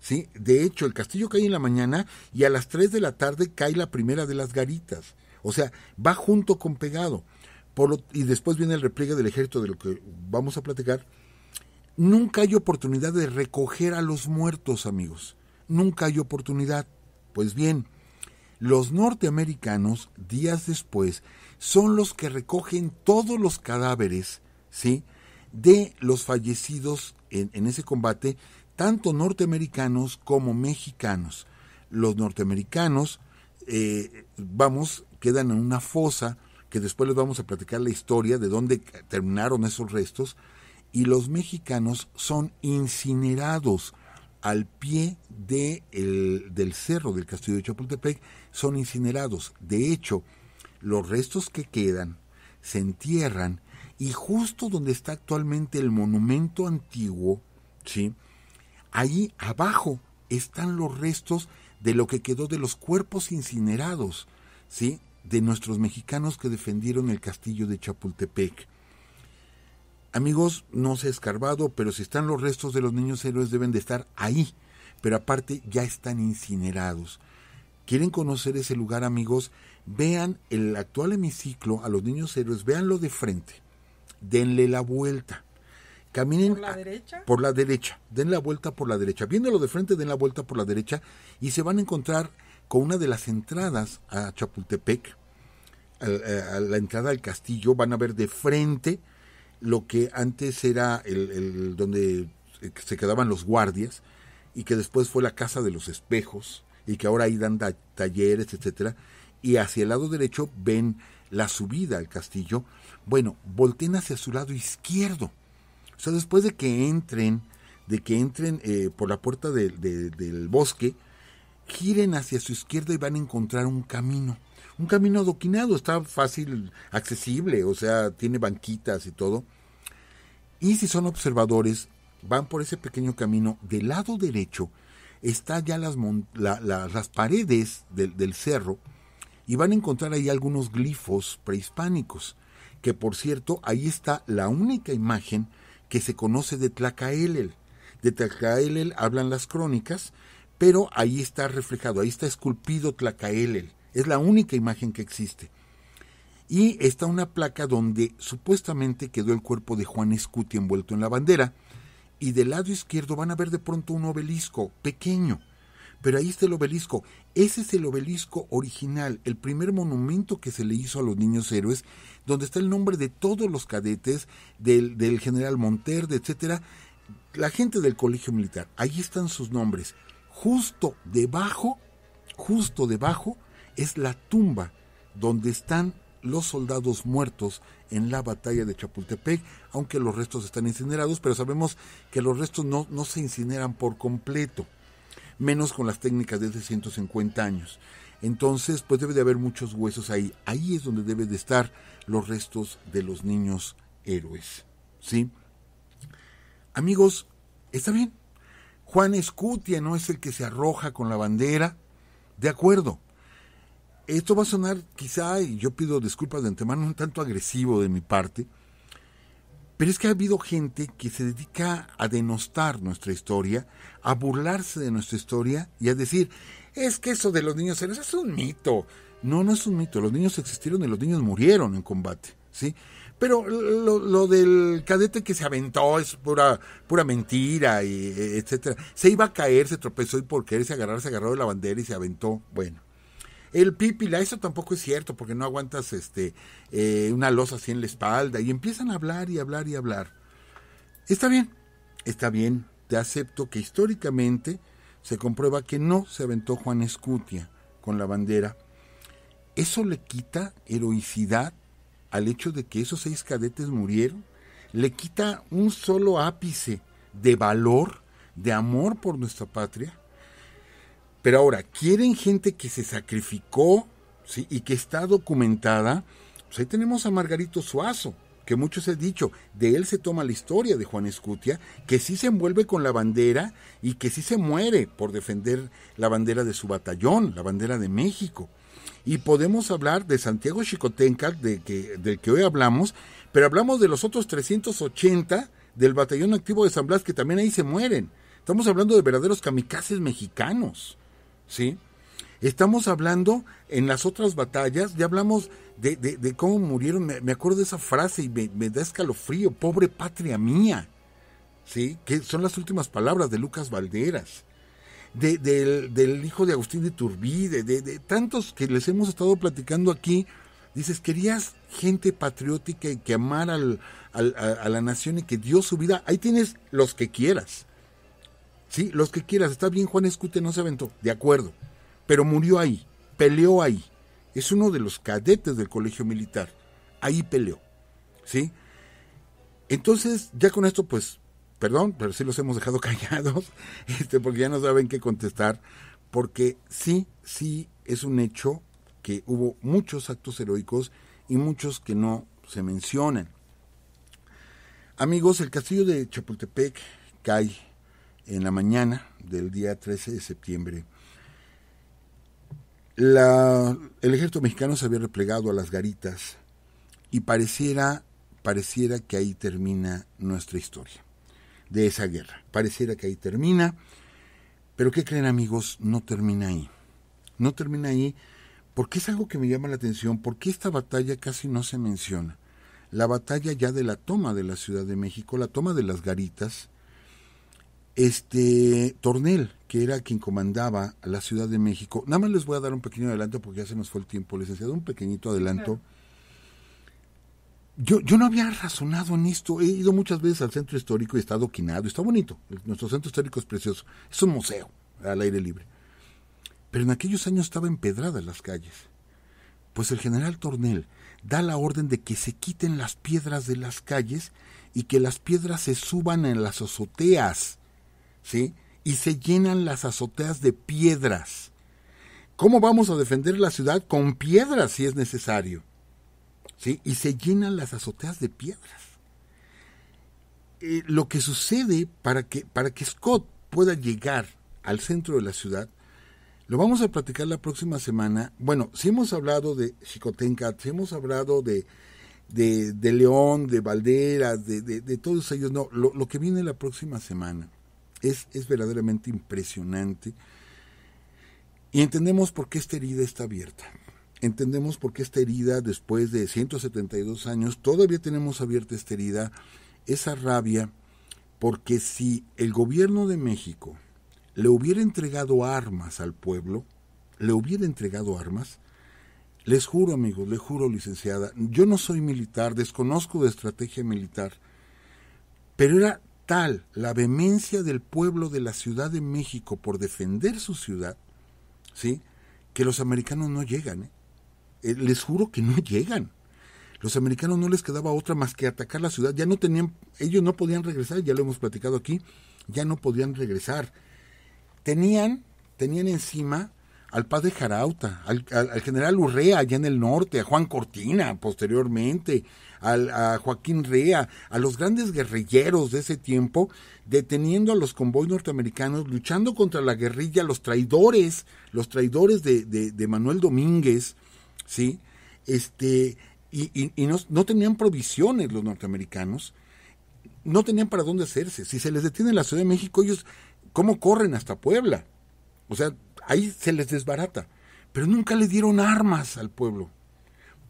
¿Sí? De hecho, el castillo cae en la mañana y a las 3 de la tarde cae la primera de las garitas. O sea, va junto con pegado y después viene el repliegue del ejército de lo que vamos a platicar. Nunca hay oportunidad de recoger a los muertos, amigos. Nunca hay oportunidad. Pues bien, los norteamericanos, días después, son los que recogen todos los cadáveres, ¿sí? De los fallecidos en, ese combate, tanto norteamericanos como mexicanos. Los norteamericanos, eh, vamos, quedan en una fosa que después les vamos a platicar la historia de dónde terminaron esos restos, y los mexicanos son incinerados al pie del cerro del castillo de Chapultepec, son incinerados. De hecho, los restos que quedan se entierran y justo donde está actualmente el monumento antiguo, ¿sí? ahí abajo están los restos de lo que quedó de los cuerpos incinerados. ¿sí? de nuestros mexicanos que defendieron el castillo de Chapultepec. Amigos, no se ha escarbado, pero si están los restos de los niños héroes deben de estar ahí, pero aparte ya están incinerados. ¿Quieren conocer ese lugar, amigos? Vean el actual hemiciclo a los niños héroes, véanlo de frente, denle la vuelta. Caminen ¿Por la, derecha? por la derecha, den la vuelta por la derecha. Viéndolo de frente, den la vuelta por la derecha y se van a encontrar con una de las entradas a Chapultepec, eh, a, la entrada al castillo, van a ver de frente lo que antes era el, donde se quedaban los guardias y que después fue la casa de los espejos y que ahora ahí dan talleres, etcétera, y hacia el lado derecho ven la subida al castillo. Bueno, volteen hacia su lado izquierdo. O sea, después de que entren, de que entren eh, por la puerta del bosque, giren hacia su izquierda y van a encontrar un camino. Un camino adoquinado, está fácil, accesible, o sea, tiene banquitas y todo. Y si son observadores, van por ese pequeño camino. Del lado derecho está ya las, las paredes del, del cerro y van a encontrar ahí algunos glifos prehispánicos, que por cierto, ahí está la única imagen que se conoce de Tlacaelel. De Tlacaelel hablan las crónicas pero ahí está reflejado, ahí está esculpido Tlacaelel, es la única imagen que existe. Y está una placa donde supuestamente quedó el cuerpo de Juan Escuti envuelto en la bandera, y del lado izquierdo van a ver de pronto un obelisco pequeño, pero ahí está el obelisco. Ese es el obelisco original, el primer monumento que se le hizo a los niños héroes, donde está el nombre de todos los cadetes, del, del general Monterde, etcétera, la gente del colegio militar. Ahí están sus nombres. Justo debajo, justo debajo, es la tumba donde están los soldados muertos en la batalla de Chapultepec, aunque los restos están incinerados, pero sabemos que los restos no, se incineran por completo, menos con las técnicas de hace 150 años. Entonces, pues debe de haber muchos huesos ahí. Ahí es donde deben de estar los restos de los niños héroes. ¿Sí? Amigos, está bien. Juan Escutia no es el que se arroja con la bandera. De acuerdo. Esto va a sonar quizá, y yo pido disculpas de antemano, un tanto agresivo de mi parte, pero es que ha habido gente que se dedica a denostar nuestra historia, a burlarse de nuestra historia y a decir, es que eso de los niños seres es un mito. No, no es un mito. Los niños existieron y los niños murieron en combate. ¿sí? Pero lo, del cadete que se aventó es pura, pura mentira, y, e, etcétera. Se iba a caer, se tropezó y por quererse agarrar, se agarró de la bandera y se aventó. Bueno. El pipila eso tampoco es cierto, porque no aguantas este eh, una losa así en la espalda. Y empiezan a hablar y hablar y hablar. Está bien, está bien. Te acepto que históricamente se comprueba que no se aventó Juan Escutia con la bandera. Eso le quita heroicidad al hecho de que esos seis cadetes murieron, le quita un solo ápice de valor, de amor por nuestra patria. Pero ahora, quieren gente que se sacrificó y que está documentada. Pues ahí tenemos a Margarito Suazo, que muchos han dicho, de él se toma la historia de Juan Escutia, que sí se envuelve con la bandera y que sí se muere por defender la bandera de su batallón, la bandera de México y podemos hablar de Santiago Chicotenca, de que, del que hoy hablamos, pero hablamos de los otros 380 del batallón activo de San Blas que también ahí se mueren. Estamos hablando de verdaderos kamikazes mexicanos, ¿sí? Estamos hablando en las otras batallas, ya hablamos de, cómo murieron, me, acuerdo de esa frase y me, da escalofrío, pobre patria mía, ¿sí? Que son las últimas palabras de Lucas Valderas del, hijo de Agustín de Turbide, de, tantos que les hemos estado platicando aquí. Dices, querías gente patriótica y que amara a, a, la nación y que dio su vida. Ahí tienes los que quieras. Sí, los que quieras. Está bien, Juan Escute no se aventó, de acuerdo. Pero murió ahí, peleó ahí. Es uno de los cadetes del colegio militar. Ahí peleó. ¿Sí? Entonces, ya con esto, pues, perdón, pero sí los hemos dejado (laughs) callados, este, porque ya no saben qué contestar, porque sí, sí es un hecho que hubo muchos actos heroicos y muchos que no se mencionan. Amigos, el castillo de Chapultepec cae en la mañana del día 13 de septiembre. el ejército mexicano se había replegado a las garitas y pareciera, pareciera que ahí termina nuestra historia de esa guerra. Pareciera que ahí termina, pero ¿qué creen amigos? No termina ahí. No termina ahí porque es algo que me llama la atención, porque esta batalla casi no se menciona. La batalla ya de la toma de la Ciudad de México, la toma de las garitas, este Tornel, que era quien comandaba la Ciudad de México, nada más les voy a dar un pequeño adelanto porque ya se nos fue el tiempo, les he un pequeñito adelanto. Yo, yo no había razonado en esto. He ido muchas veces al centro histórico y está adoquinado. Está bonito. Nuestro centro histórico es precioso. Es un museo al aire libre. Pero en aquellos años estaba empedradas las calles. Pues el general Tornel da la orden de que se quiten las piedras de las calles y que las piedras se suban en las azoteas. ¿Sí? Y se llenan las azoteas de piedras. ¿Cómo vamos a defender la ciudad con piedras si es necesario? y se llenan las azoteas de piedras. Eh, lo que sucede para que, para que Scott pueda llegar al centro de la ciudad, lo vamos a platicar la próxima semana. Bueno, si hemos hablado de Chicotenca, si hemos hablado de, de, León, de Valderas, de, todos ellos, no, lo, que viene la próxima semana es, es verdaderamente impresionante. Y entendemos por qué esta herida está abierta entendemos por qué esta herida, después de 172 años, todavía tenemos abierta esta herida, esa rabia, porque si el gobierno de México le hubiera entregado armas al pueblo, le hubiera entregado armas, les juro amigos, les juro licenciada, yo no soy militar, desconozco de estrategia militar, pero era tal la vehemencia del pueblo de la Ciudad de México por defender su ciudad, ¿sí? que los americanos no llegan. ¿eh? Eh, les juro que no llegan. Los americanos no les quedaba otra más que atacar la ciudad. Ya no tenían, ellos no podían regresar, ya lo hemos platicado aquí, ya no podían regresar. Tenían, tenían encima al padre Jarauta, al, general Urrea allá en el norte, a Juan Cortina posteriormente, a Joaquín Rea, a los grandes guerrilleros de ese tiempo, deteniendo a los convoys norteamericanos, luchando contra la guerrilla, los traidores, los traidores de, de Manuel Domínguez, ¿sí? Este, y, no, tenían provisiones los norteamericanos, no tenían para dónde hacerse. Si se les detiene en la Ciudad de México, ellos, ¿cómo corren hasta Puebla? O sea, ahí se les desbarata. Pero nunca le dieron armas al pueblo,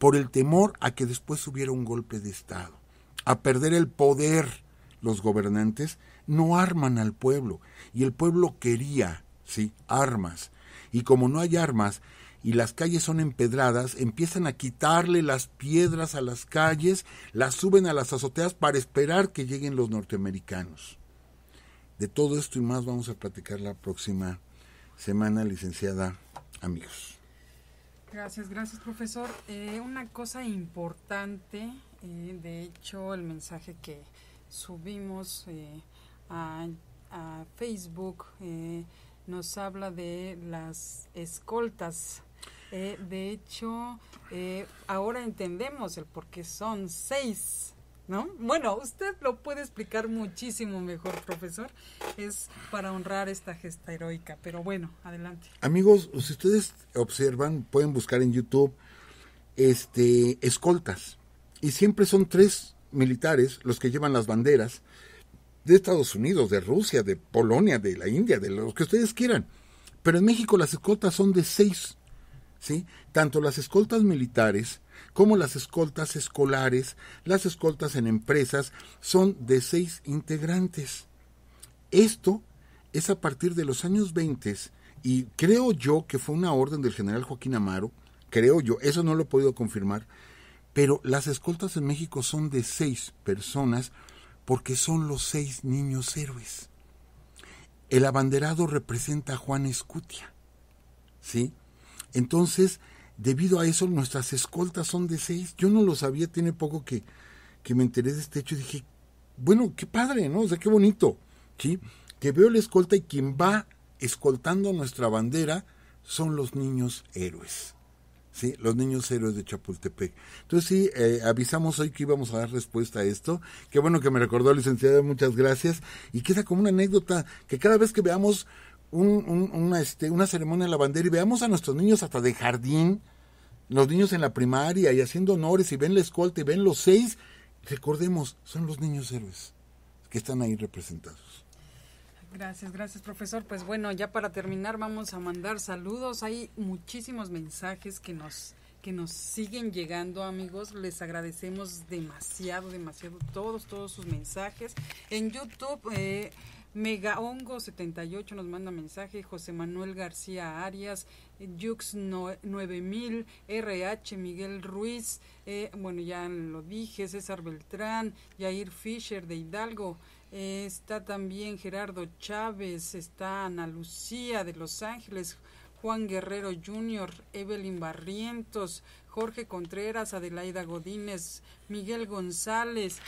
por el temor a que después hubiera un golpe de Estado, a perder el poder. Los gobernantes no arman al pueblo, y el pueblo quería, sí, armas. Y como no hay armas, y las calles son empedradas, empiezan a quitarle las piedras a las calles, las suben a las azoteas para esperar que lleguen los norteamericanos. De todo esto y más vamos a platicar la próxima semana, licenciada, amigos. Gracias, gracias profesor. Eh, una cosa importante, eh, de hecho el mensaje que subimos eh, a, a, Facebook nos habla de las escoltas eh, de hecho, eh, ahora entendemos el por qué son seis. ¿No? Bueno, usted lo puede explicar muchísimo mejor, profesor. Es para honrar esta gesta heroica, pero bueno, adelante. Amigos, si ustedes observan, pueden buscar en YouTube este escoltas y siempre son tres militares los que llevan las banderas de Estados Unidos, de Rusia, de Polonia, de la India, de los que ustedes quieran. Pero en México las escoltas son de seis. ¿sí? Tanto las escoltas militares como las escoltas escolares, las escoltas en empresas, son de seis integrantes. Esto es a partir de los años 20 y creo yo que fue una orden del general Joaquín Amaro, creo yo, eso no lo he podido confirmar, pero las escoltas en México son de seis personas porque son los seis niños héroes. El abanderado representa a Juan Escutia, ¿sí? Entonces, debido a eso, nuestras escoltas son de seis. Yo no lo sabía, tiene poco que, que me enteré de este hecho y dije, bueno, qué padre, ¿no? O sea, qué bonito, ¿sí? Que veo la escolta y quien va escoltando nuestra bandera son los niños héroes. ¿sí? Los niños héroes de Chapultepec. Entonces sí, eh, avisamos hoy que íbamos a dar respuesta a esto. Qué bueno que me recordó, licenciada, muchas gracias. Y queda como una anécdota, que cada vez que veamos un, un, una, este, una ceremonia de la bandera y veamos a nuestros niños hasta de jardín, los niños en la primaria y haciendo honores y ven la escolta y ven los seis, recordemos, son los niños héroes que están ahí representados. Gracias, gracias profesor. Pues bueno, ya para terminar vamos a mandar saludos. Hay muchísimos mensajes que nos que nos siguen llegando amigos. Les agradecemos demasiado, demasiado todos, todos sus mensajes. En YouTube eh, Megaongo78 nos manda mensaje, José Manuel García Arias, Jux 9000, RH Miguel Ruiz, eh, bueno, ya lo dije, César Beltrán, Jair Fisher de Hidalgo, eh, está también Gerardo Chávez, está Ana Lucía de Los Ángeles, Juan Guerrero Jr., Evelyn Barrientos, Jorge Contreras, Adelaida Godínez, Miguel González,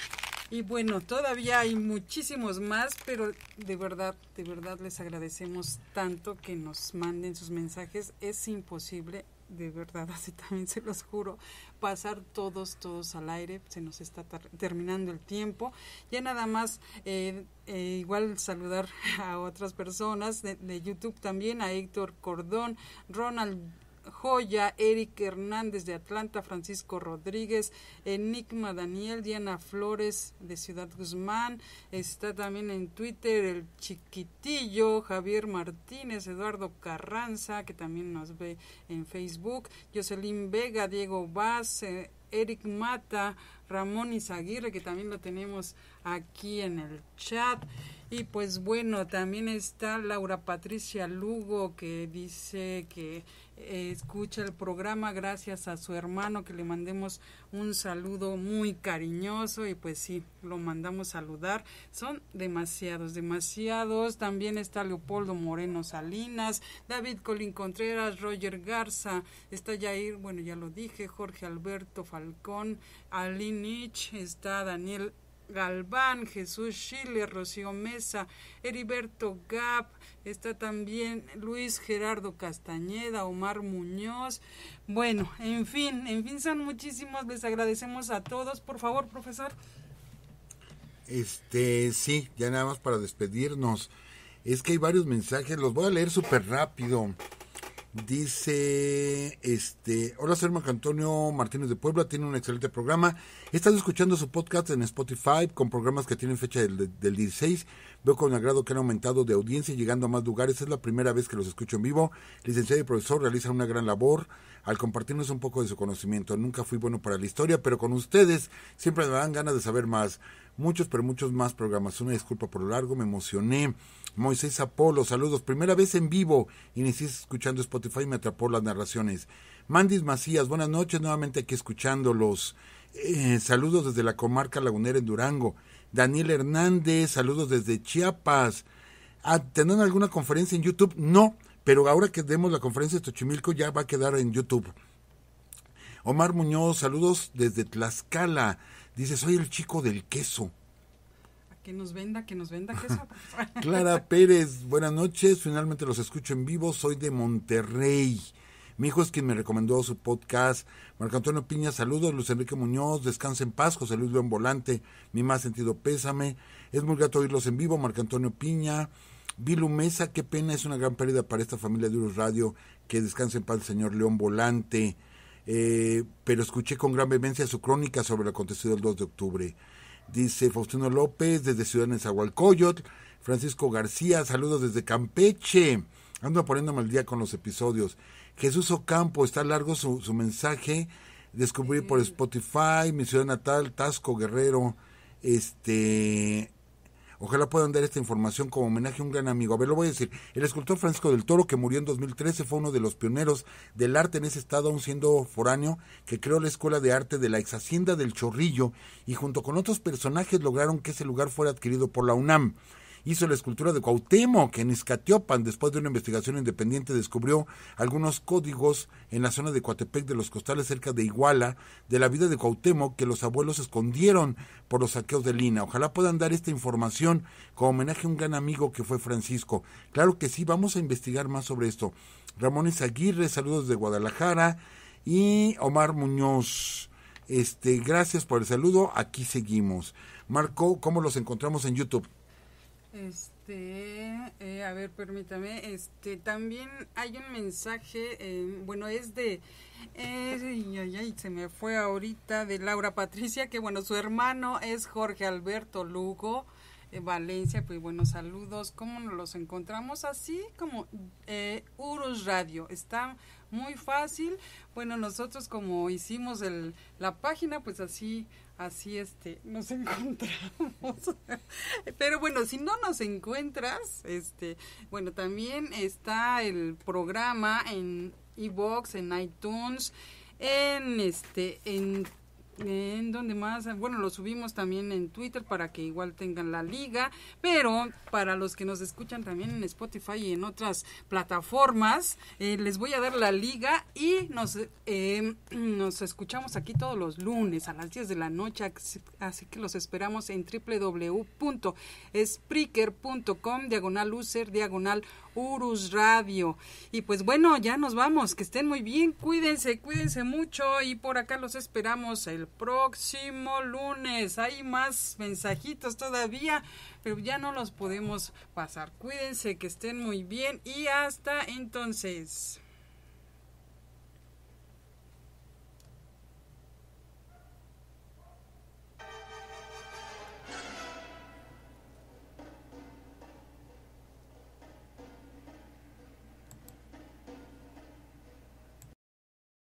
y bueno, todavía hay muchísimos más, pero de verdad, de verdad les agradecemos tanto que nos manden sus mensajes. Es imposible, de verdad, (laughs) así también se los juro, pasar todos, todos al aire. Se nos está terminando el tiempo. Ya nada más, eh, eh, igual saludar (laughs) a otras personas de, de YouTube también, a Héctor Cordón, Ronald Joya, Eric Hernández de Atlanta, Francisco Rodríguez, Enigma Daniel, Diana Flores de Ciudad Guzmán, está también en Twitter el Chiquitillo, Javier Martínez, Eduardo Carranza, que también nos ve en Facebook, Jocelyn Vega, Diego Vaz, eh, Eric Mata, Ramón Izaguirre, que también lo tenemos aquí en el chat. Y pues bueno, también está Laura Patricia Lugo, que dice que escucha el programa, gracias a su hermano que le mandemos un saludo muy cariñoso y pues sí, lo mandamos saludar. Son demasiados, demasiados. También está Leopoldo Moreno Salinas, David Colín Contreras, Roger Garza, está Jair, bueno ya lo dije, Jorge Alberto Falcón, Alinich, está Daniel Galván, Jesús Schiller, Rocío Mesa, Heriberto Gap, está también Luis Gerardo Castañeda, Omar Muñoz. Bueno, en fin, en fin, son muchísimos. Les agradecemos a todos. Por favor, profesor. Este, sí, ya nada más para despedirnos. Es que hay varios mensajes, los voy a leer súper rápido. Dice, este, hola, soy Antonio Martínez de Puebla, tiene un excelente programa. estás escuchando su podcast en Spotify con programas que tienen fecha del, del 16. Veo con agrado que han aumentado de audiencia y llegando a más lugares. Es la primera vez que los escucho en vivo. Licenciado y profesor, realizan una gran labor al compartirnos un poco de su conocimiento. Nunca fui bueno para la historia, pero con ustedes siempre me dan ganas de saber más. Muchos, pero muchos más programas. Una disculpa por lo largo, me emocioné. Moisés Apolo, saludos. Primera vez en vivo. Inicié escuchando Spotify y me atrapó las narraciones. Mandis Macías, buenas noches. Nuevamente aquí escuchándolos. Eh, saludos desde la comarca lagunera en Durango. Daniel Hernández, saludos desde Chiapas. Ah, ¿Tendrán alguna conferencia en YouTube? No, pero ahora que demos la conferencia de Tochimilco, ya va a quedar en YouTube. Omar Muñoz, saludos desde Tlaxcala. Dice, soy el chico del queso. Que nos venda, que nos venda queso. (laughs) (laughs) Clara Pérez, buenas noches. Finalmente los escucho en vivo. Soy de Monterrey. Mi hijo es quien me recomendó su podcast. Marco Antonio Piña, saludos. Luis Enrique Muñoz, descansa en paz. José Luis León Volante, mi más sentido pésame. Es muy grato oírlos en vivo. Marco Antonio Piña, Vilumesa, qué pena, es una gran pérdida para esta familia de Urus Radio. Que descanse en paz el señor León Volante. Eh, pero escuché con gran vehemencia su crónica sobre lo acontecido el 2 de octubre. Dice Faustino López, desde Ciudad de Zahualcoyot. Francisco García, saludos desde Campeche. Ando poniéndome al día con los episodios. Jesús Ocampo, está largo su, mensaje. Descubrí por Spotify, mi ciudad natal, Tasco Guerrero. Este, Ojalá puedan dar esta información como homenaje a un gran amigo. A ver, lo voy a decir. El escultor Francisco del Toro, que murió en 2013, fue uno de los pioneros del arte en ese estado, aún siendo foráneo, que creó la Escuela de Arte de la ex Hacienda del Chorrillo y junto con otros personajes lograron que ese lugar fuera adquirido por la UNAM hizo la escultura de que en Escatiopan Después de una investigación independiente descubrió algunos códigos en la zona de Coatepec de los costales cerca de Iguala de la vida de Cuauhtémoc que los abuelos escondieron por los saqueos de Lina. Ojalá puedan dar esta información como homenaje a un gran amigo que fue Francisco. Claro que sí, vamos a investigar más sobre esto. Ramón Aguirre saludos de Guadalajara y Omar Muñoz. Este, gracias por el saludo. Aquí seguimos. Marco, ¿cómo los encontramos en YouTube? Este, eh, a ver, permítame, este, también hay un mensaje, em, bueno, es de, eh, se me fue ahorita, de Laura Patricia, que bueno, su hermano es Jorge Alberto Lugo, eh, Valencia, pues bueno, saludos, ¿cómo nos los encontramos? Así como Uros Radio, está muy fácil, bueno, nosotros como hicimos el, la página, pues así así este nos (laughs) encontramos pero bueno si no nos encuentras este bueno también está el programa en iBox en iTunes en este en en donde más, bueno, lo subimos también en Twitter para que igual tengan la liga, pero para los que nos escuchan también en Spotify y en otras plataformas, eh, les voy a dar la liga y nos, em, (clears throat) nos escuchamos aquí todos los lunes a las 10 de la noche, así que los esperamos en www.spreaker.com, diagonal user, diagonal Urus Radio. Y pues bueno, ya nos vamos, que estén muy bien, cuídense, cuídense mucho y por acá los esperamos el próximo lunes. Hay más mensajitos todavía, pero ya no los podemos pasar. Cuídense, que estén muy bien y hasta entonces.